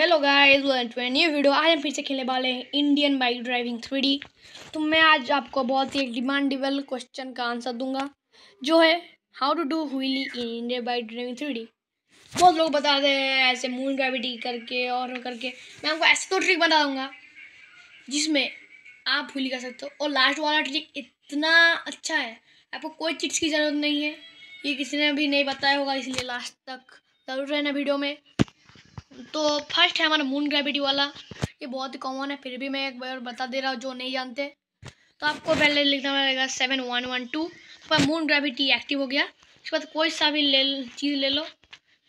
hello guys welcome to new video आज हम फिर से खेलने वाले हैं इंडियन बाइक ड्राइविंग थ्री तो मैं आज आपको बहुत ही एक डिमांडेबल क्वेश्चन का आंसर दूंगा जो है how to do wheelie in Indian bike driving three बहुत लोग बताते हैं ऐसे मून ग्रेविटी करके और करके मैं आपको ऐसे तो ट्रिक बता दूँगा जिसमें आप व्हीली कर सकते हो और लास्ट वाला ट्रिक इतना अच्छा है आपको कोई चिट्स की ज़रूरत नहीं है ये किसी ने भी नहीं बताया होगा इसलिए लास्ट तक ज़रूर रहना वीडियो में तो फर्स्ट है हमारा मून ग्रेविटी वाला ये बहुत ही कॉमन है फिर भी मैं एक बार बता दे रहा हूँ जो नहीं जानते तो आपको पहले लिखना पड़ेगा सेवन वन वन टू तो मून ग्रेविटी एक्टिव हो गया उसके बाद कोई सा भी ले चीज़ ले लो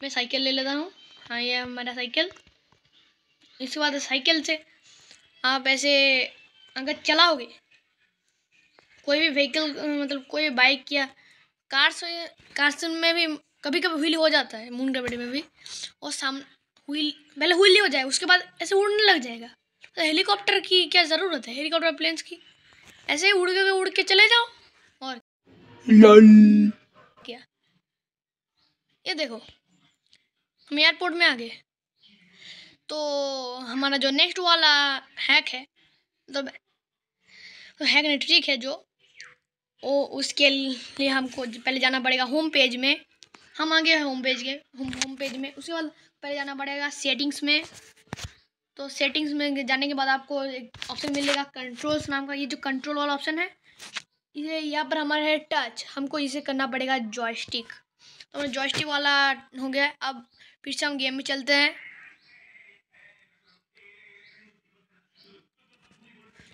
मैं साइकिल ले लेता हूँ हाँ ये हमारा साइकिल इसके बाद साइकिल से आप ऐसे अगर चलाओगे कोई भी व्हीकल मतलब कोई भी बाइक या कार्स कार्स में भी कभी कभी व्हील हो जाता है मून ग्रेविटी में भी और सामने व्हील पहले व्हीली हो जाए उसके बाद ऐसे उड़ने लग जाएगा तो हेलीकॉप्टर की क्या ज़रूरत है हेलीकॉप्टर प्लेन्स की ऐसे ही उड़ के उड़ के चले जाओ और क्या ये देखो हम एयरपोर्ट में आ गए तो हमारा जो नेक्स्ट वाला हैक है मतलब तो हैक नहीं ठीक है जो वो उसके लिए हमको पहले जाना पड़ेगा होम पेज में हम आ गए होम पेज के होम होम पेज में उसके बाद पहले जाना पड़ेगा सेटिंग्स में तो सेटिंग्स में जाने के बाद आपको एक ऑप्शन मिलेगा कंट्रोल्स नाम का ये जो कंट्रोल वाला ऑप्शन है ये यहाँ पर हमारा है टच हमको इसे करना पड़ेगा जॉयस्टिक तो हमें जॉयस्टिक वाला हो गया अब फिर से हम गेम में चलते हैं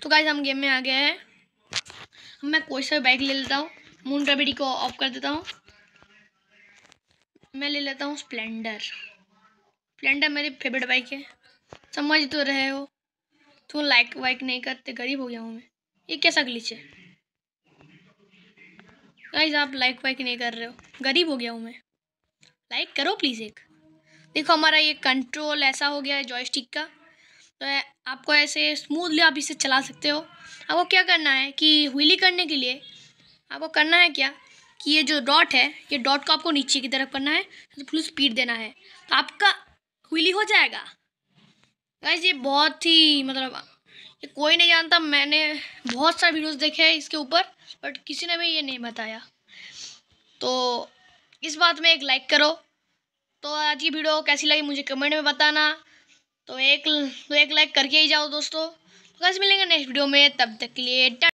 तो गाइज हम गेम में आ गए हैं मैं कोई सा बाइक ले लेता हूँ मून रेबिडी को ऑफ कर देता हूँ मैं ले लेता हूँ स्प्लेंडर स्प्लेंडर मेरी फेवरेट बाइक है समझ तो रहे हो तो लाइक वाइक नहीं करते गरीब हो गया हूँ मैं ये कैसा ग्लिच है गाइज आप लाइक वाइक नहीं कर रहे हो गरीब हो गया हूँ मैं लाइक करो प्लीज़ एक देखो हमारा ये कंट्रोल ऐसा हो गया है जॉयस्टिक का तो आपको ऐसे स्मूथली आप इसे चला सकते हो आपको क्या करना है कि व्हीली करने के लिए आपको करना है क्या कि ये जो डॉट है ये डॉट को आपको नीचे की तरफ करना है तो फुल स्पीड देना है तो आपका हुईली हो जाएगा गाइज ये बहुत ही मतलब ये कोई नहीं जानता मैंने बहुत सारे वीडियोस देखे हैं इसके ऊपर बट किसी ने भी ये नहीं बताया तो इस बात में एक लाइक करो तो आज की वीडियो कैसी लगी मुझे कमेंट में बताना तो एक तो एक लाइक करके ही जाओ दोस्तों तो कैसे मिलेंगे नेक्स्ट वीडियो में तब तक के लिए